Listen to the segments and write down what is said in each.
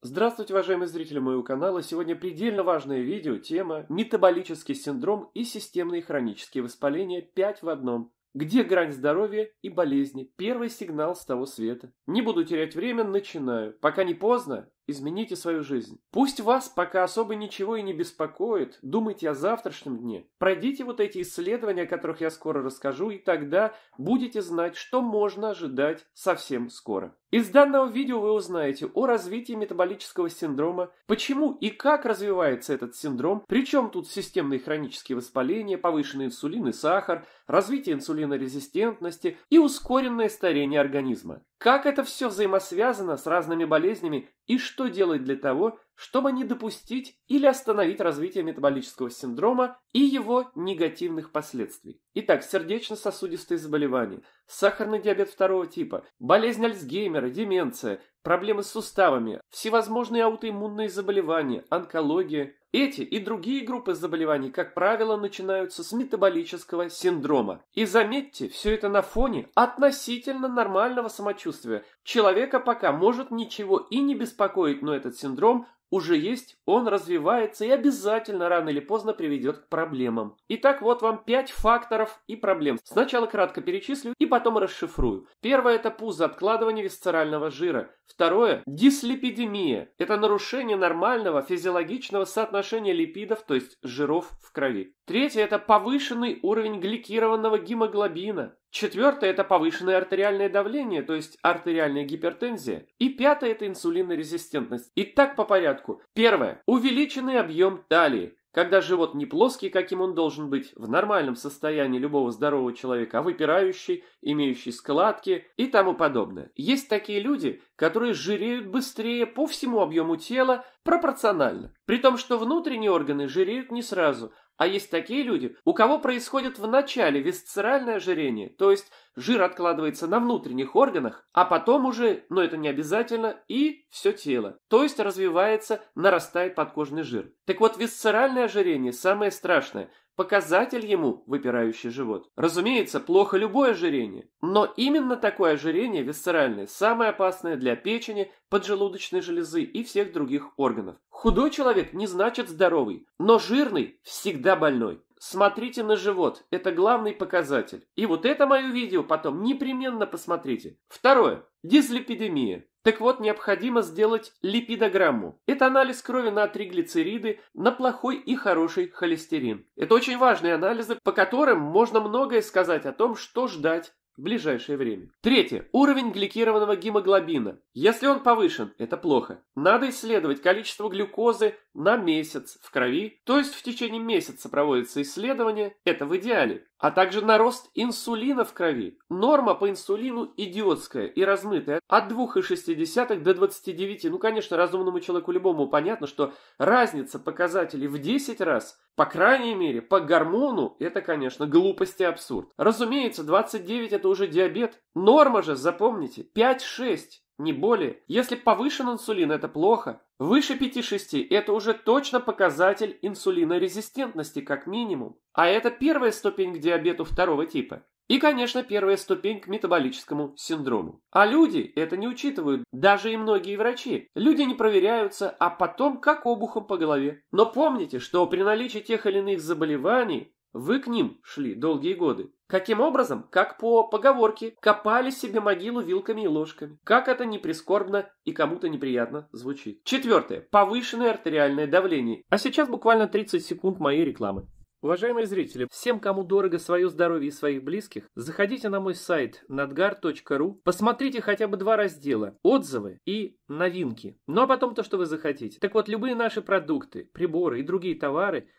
Здравствуйте, уважаемые зрители моего канала! Сегодня предельно важное видео, тема «Метаболический синдром и системные хронические воспаления 5 в одном». Где грань здоровья и болезни? Первый сигнал с того света. Не буду терять время, начинаю. Пока не поздно, Измените свою жизнь. Пусть вас пока особо ничего и не беспокоит, думайте о завтрашнем дне. Пройдите вот эти исследования, о которых я скоро расскажу, и тогда будете знать, что можно ожидать совсем скоро. Из данного видео вы узнаете о развитии метаболического синдрома, почему и как развивается этот синдром, причем тут системные хронические воспаления, повышенный инсулин и сахар, развитие инсулинорезистентности и ускоренное старение организма. Как это все взаимосвязано с разными болезнями и что что делать для того, чтобы не допустить или остановить развитие метаболического синдрома и его негативных последствий. Итак, сердечно-сосудистые заболевания, сахарный диабет второго типа, болезнь Альцгеймера, деменция, проблемы с суставами, всевозможные аутоиммунные заболевания, онкология. Эти и другие группы заболеваний, как правило, начинаются с метаболического синдрома. И заметьте, все это на фоне относительно нормального самочувствия. Человека пока может ничего и не беспокоить, но этот синдром уже есть, он развивается и обязательно рано или поздно приведет к проблемам. Итак, вот вам пять факторов и проблем. Сначала кратко перечислю и потом расшифрую. Первое – это пузооткладывание висцерального жира. Второе – дислипидемия. Это нарушение нормального физиологичного соотношения липидов, то есть жиров в крови. Третье – это повышенный уровень гликированного гемоглобина. Четвертое – это повышенное артериальное давление, то есть артериальная гипертензия. И пятое – это инсулинорезистентность. И так по порядку. Первое – увеличенный объем талии. Когда живот не плоский, каким он должен быть, в нормальном состоянии любого здорового человека, а выпирающий, имеющий складки и тому подобное. Есть такие люди, которые жиреют быстрее по всему объему тела пропорционально. При том, что внутренние органы жиреют не сразу, а есть такие люди, у кого происходит в начале висцеральное ожирение, то есть жир откладывается на внутренних органах, а потом уже, но ну, это не обязательно, и все тело. То есть развивается, нарастает подкожный жир. Так вот, висцеральное ожирение самое страшное – Показатель ему выпирающий живот. Разумеется, плохо любое ожирение, но именно такое ожирение висцеральное самое опасное для печени, поджелудочной железы и всех других органов. Худой человек не значит здоровый, но жирный всегда больной. Смотрите на живот, это главный показатель. И вот это мое видео потом непременно посмотрите. Второе. Дизлипидемия. Так вот, необходимо сделать липидограмму. Это анализ крови на триглицериды, на плохой и хороший холестерин. Это очень важные анализы, по которым можно многое сказать о том, что ждать в ближайшее время. Третье. Уровень гликированного гемоглобина. Если он повышен, это плохо. Надо исследовать количество глюкозы на месяц в крови, то есть в течение месяца проводится исследование, это в идеале а также на рост инсулина в крови. Норма по инсулину идиотская и размытая, от 2,6 до 29. Ну, конечно, разумному человеку любому понятно, что разница показателей в 10 раз, по крайней мере, по гормону, это, конечно, глупость и абсурд. Разумеется, 29 это уже диабет. Норма же, запомните, 5,6 не более. Если повышен инсулин, это плохо. Выше 5-6 – это уже точно показатель инсулинорезистентности как минимум. А это первая ступень к диабету второго типа. И, конечно, первая ступень к метаболическому синдрому. А люди это не учитывают, даже и многие врачи. Люди не проверяются, а потом как обухом по голове. Но помните, что при наличии тех или иных заболеваний вы к ним шли долгие годы. Каким образом? Как по поговорке. Копали себе могилу вилками и ложками. Как это не прискорбно и кому-то неприятно звучит. Четвертое. Повышенное артериальное давление. А сейчас буквально 30 секунд моей рекламы. Уважаемые зрители, всем, кому дорого свое здоровье и своих близких, заходите на мой сайт nadgar.ru, посмотрите хотя бы два раздела – отзывы и новинки. Ну а потом то, что вы захотите. Так вот, любые наши продукты, приборы и другие товары –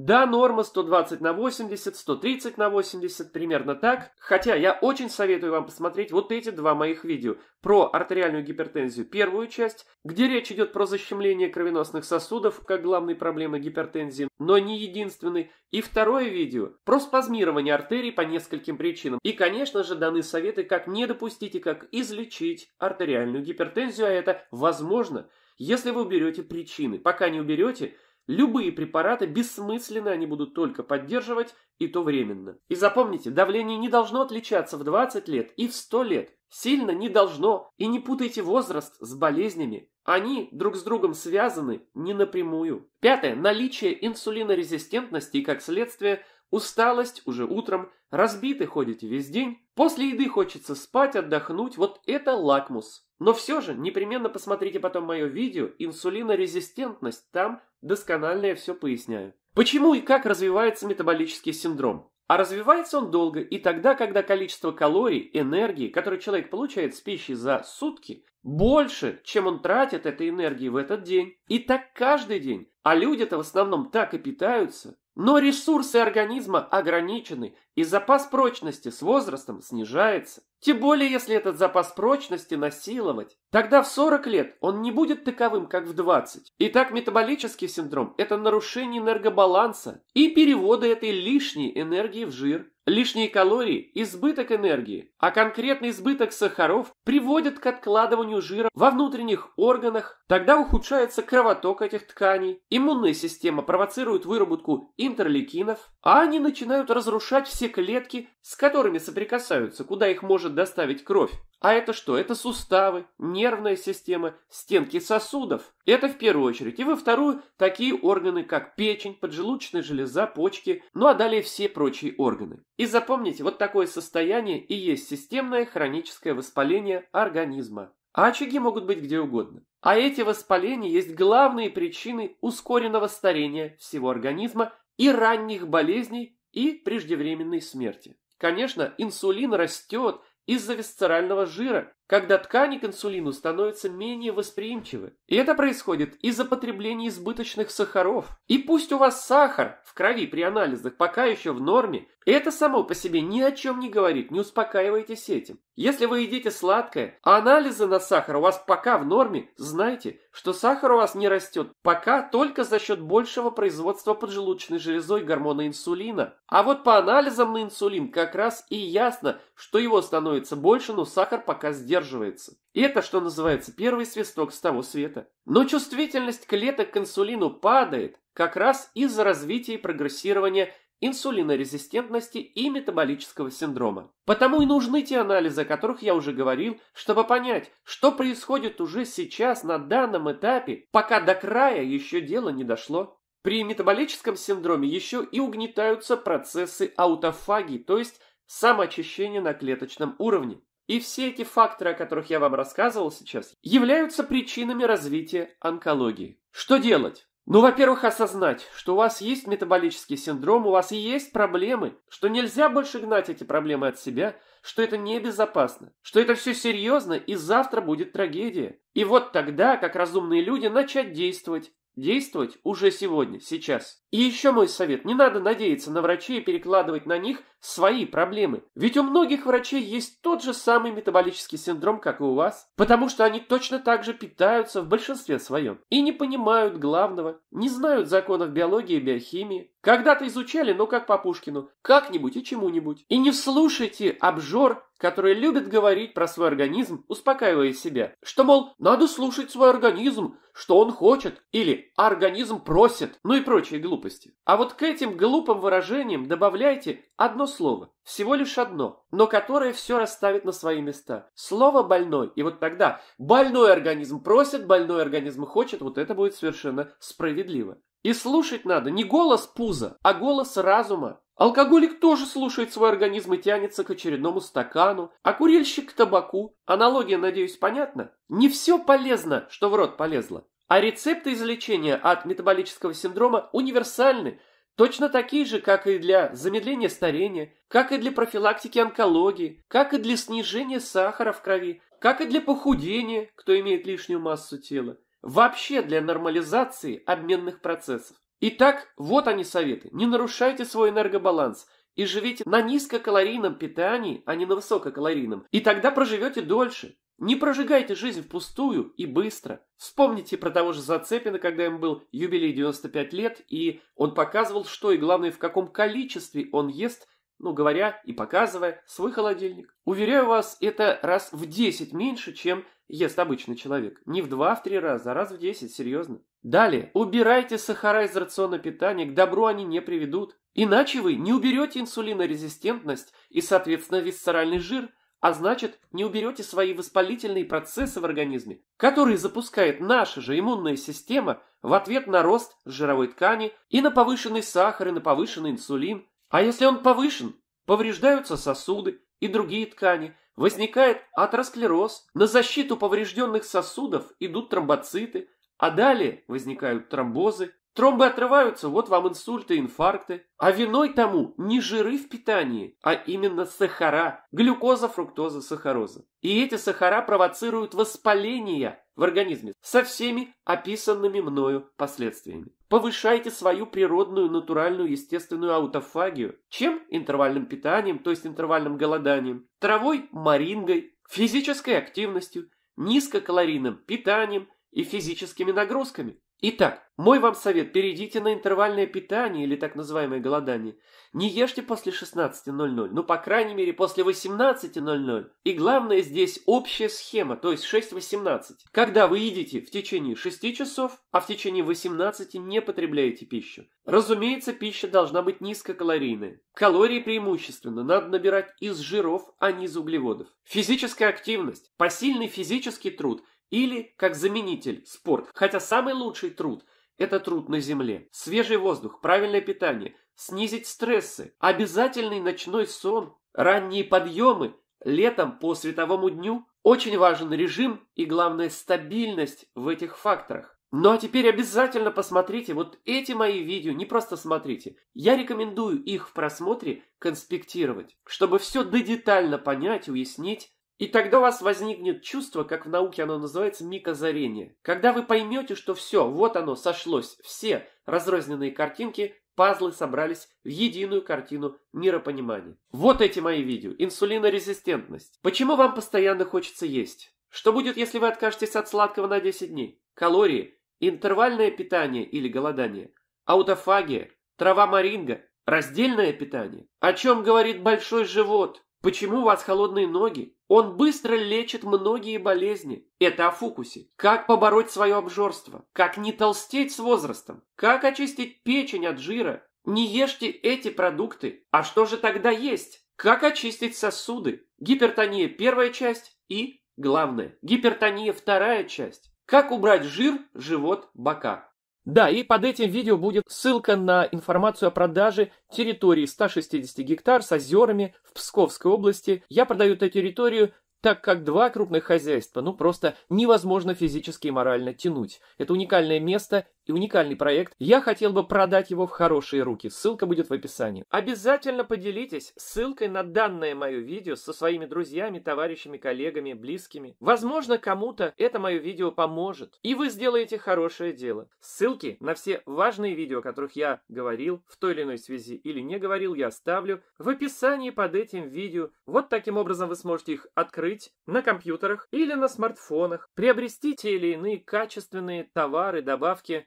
Да, норма 120 на 80, 130 на 80, примерно так. Хотя я очень советую вам посмотреть вот эти два моих видео про артериальную гипертензию, первую часть, где речь идет про защемление кровеносных сосудов как главной проблемы гипертензии, но не единственной, и второе видео про спазмирование артерий по нескольким причинам. И, конечно же, даны советы, как не допустить и как излечить артериальную гипертензию, а это возможно, если вы уберете причины. Пока не уберете – Любые препараты бессмысленно они будут только поддерживать, и то временно. И запомните, давление не должно отличаться в 20 лет и в 100 лет. Сильно не должно. И не путайте возраст с болезнями. Они друг с другом связаны не напрямую. Пятое. Наличие инсулинорезистентности и, как следствие, усталость уже утром, разбиты ходите весь день, после еды хочется спать, отдохнуть. Вот это лакмус. Но все же непременно посмотрите потом мое видео «Инсулинорезистентность», там досконально я все поясняю. Почему и как развивается метаболический синдром? А развивается он долго и тогда, когда количество калорий, энергии, которую человек получает с пищей за сутки, больше, чем он тратит этой энергии в этот день. И так каждый день. А люди-то в основном так и питаются. Но ресурсы организма ограничены, и запас прочности с возрастом снижается. Тем более, если этот запас прочности насиловать. Тогда в 40 лет он не будет таковым, как в 20. Итак, метаболический синдром – это нарушение энергобаланса и перевода этой лишней энергии в жир. Лишние калории, избыток энергии, а конкретный избыток сахаров приводят к откладыванию жира во внутренних органах, тогда ухудшается кровоток этих тканей, иммунная система провоцирует выработку интерлейкинов, а они начинают разрушать все клетки, с которыми соприкасаются, куда их может доставить кровь. А это что? Это суставы, нервная система, стенки сосудов. Это в первую очередь. И во вторую такие органы, как печень, поджелудочная железа, почки, ну а далее все прочие органы. И запомните, вот такое состояние и есть системное хроническое воспаление организма. А очаги могут быть где угодно. А эти воспаления есть главные причины ускоренного старения всего организма и ранних болезней и преждевременной смерти. Конечно, инсулин растет, из-за висцерального жира, когда ткани к инсулину становятся менее восприимчивы. И это происходит из-за потребления избыточных сахаров. И пусть у вас сахар в крови при анализах пока еще в норме, это само по себе ни о чем не говорит, не успокаивайтесь этим. Если вы едите сладкое, а анализы на сахар у вас пока в норме, знайте, что сахар у вас не растет пока только за счет большего производства поджелудочной железой гормона инсулина. А вот по анализам на инсулин как раз и ясно, что его становится больше, но сахар пока сдерживается задерживается. И это, что называется, первый свисток с того света. Но чувствительность клеток к инсулину падает как раз из-за развития и прогрессирования инсулинорезистентности и метаболического синдрома. Потому и нужны те анализы, о которых я уже говорил, чтобы понять, что происходит уже сейчас на данном этапе, пока до края еще дело не дошло. При метаболическом синдроме еще и угнетаются процессы аутофагии, то есть самоочищение на клеточном уровне. И все эти факторы, о которых я вам рассказывал сейчас, являются причинами развития онкологии. Что делать? Ну, во-первых, осознать, что у вас есть метаболический синдром, у вас и есть проблемы, что нельзя больше гнать эти проблемы от себя, что это небезопасно, что это все серьезно и завтра будет трагедия. И вот тогда, как разумные люди, начать действовать, действовать уже сегодня, сейчас. И еще мой совет. Не надо надеяться на врачей и перекладывать на них свои проблемы. Ведь у многих врачей есть тот же самый метаболический синдром, как и у вас, потому что они точно так же питаются в большинстве своем и не понимают главного, не знают законов биологии и биохимии, когда-то изучали, но ну, как по Пушкину, как-нибудь и чему-нибудь. И не слушайте обжор, который любит говорить про свой организм, успокаивая себя, что, мол, надо слушать свой организм, что он хочет, или «А организм просит, ну и прочие глупости. А вот к этим глупым выражениям добавляйте одно слово, всего лишь одно, но которое все расставит на свои места. Слово «больной», и вот тогда больной организм просит, больной организм хочет, вот это будет совершенно справедливо. И слушать надо не голос пуза, а голос разума. Алкоголик тоже слушает свой организм и тянется к очередному стакану, а курильщик к табаку. Аналогия, надеюсь, понятна? Не все полезно, что в рот полезло. А рецепты излечения от метаболического синдрома универсальны, Точно такие же, как и для замедления старения, как и для профилактики онкологии, как и для снижения сахара в крови, как и для похудения, кто имеет лишнюю массу тела, вообще для нормализации обменных процессов. Итак, вот они советы. Не нарушайте свой энергобаланс и живите на низкокалорийном питании, а не на высококалорийном. И тогда проживете дольше. Не прожигайте жизнь впустую и быстро. Вспомните про того же Зацепина, когда ему был юбилей 95 лет, и он показывал, что и главное, в каком количестве он ест, ну, говоря и показывая, свой холодильник. Уверяю вас, это раз в 10 меньше, чем ест обычный человек. Не в 2, в 3 раза, а раз в 10, серьезно. Далее, убирайте сахара из рациона питания, к добру они не приведут. Иначе вы не уберете инсулинорезистентность и, соответственно, висцеральный жир – а значит, не уберете свои воспалительные процессы в организме, которые запускает наша же иммунная система в ответ на рост жировой ткани и на повышенный сахар и на повышенный инсулин. А если он повышен, повреждаются сосуды и другие ткани, возникает атеросклероз, на защиту поврежденных сосудов идут тромбоциты, а далее возникают тромбозы Тромбы отрываются, вот вам инсульты, инфаркты. А виной тому не жиры в питании, а именно сахара. Глюкоза, фруктоза, сахароза. И эти сахара провоцируют воспаление в организме со всеми описанными мною последствиями. Повышайте свою природную, натуральную, естественную аутофагию. Чем? Интервальным питанием, то есть интервальным голоданием. Травой, марингой, физической активностью, низкокалорийным питанием и физическими нагрузками. Итак, мой вам совет – перейдите на интервальное питание или так называемое голодание. Не ешьте после 16.00, ну, по крайней мере, после 18.00. И главное здесь общая схема, то есть 6.18. Когда вы едите в течение 6 часов, а в течение 18 не потребляете пищу. Разумеется, пища должна быть низкокалорийная. Калории преимущественно надо набирать из жиров, а не из углеводов. Физическая активность, посильный физический труд – или как заменитель – спорт, хотя самый лучший труд – это труд на земле. Свежий воздух, правильное питание, снизить стрессы, обязательный ночной сон, ранние подъемы, летом по световому дню. Очень важен режим и, главное, стабильность в этих факторах. Ну а теперь обязательно посмотрите вот эти мои видео, не просто смотрите. Я рекомендую их в просмотре конспектировать, чтобы все додетально понять, уяснить, и тогда у вас возникнет чувство, как в науке оно называется, микозарение. Когда вы поймете, что все, вот оно, сошлось, все разрозненные картинки, пазлы собрались в единую картину миропонимания. Вот эти мои видео. Инсулинорезистентность. Почему вам постоянно хочется есть? Что будет, если вы откажетесь от сладкого на 10 дней? Калории, интервальное питание или голодание, аутофагия, трава моринга, раздельное питание. О чем говорит большой живот? Почему у вас холодные ноги? Он быстро лечит многие болезни. Это о фукусе. Как побороть свое обжорство? Как не толстеть с возрастом? Как очистить печень от жира? Не ешьте эти продукты. А что же тогда есть? Как очистить сосуды? Гипертония первая часть и, главное, гипертония вторая часть. Как убрать жир, живот, бока? Да, и под этим видео будет ссылка на информацию о продаже территории 160 гектар с озерами в Псковской области. Я продаю эту территорию так как два крупных хозяйства, ну просто невозможно физически и морально тянуть. Это уникальное место, и уникальный проект. Я хотел бы продать его в хорошие руки. Ссылка будет в описании. Обязательно поделитесь ссылкой на данное мое видео со своими друзьями, товарищами, коллегами, близкими. Возможно, кому-то это мое видео поможет. И вы сделаете хорошее дело. Ссылки на все важные видео, о которых я говорил в той или иной связи или не говорил, я оставлю в описании под этим видео. Вот таким образом вы сможете их открыть на компьютерах или на смартфонах, приобрести те или иные качественные товары, добавки,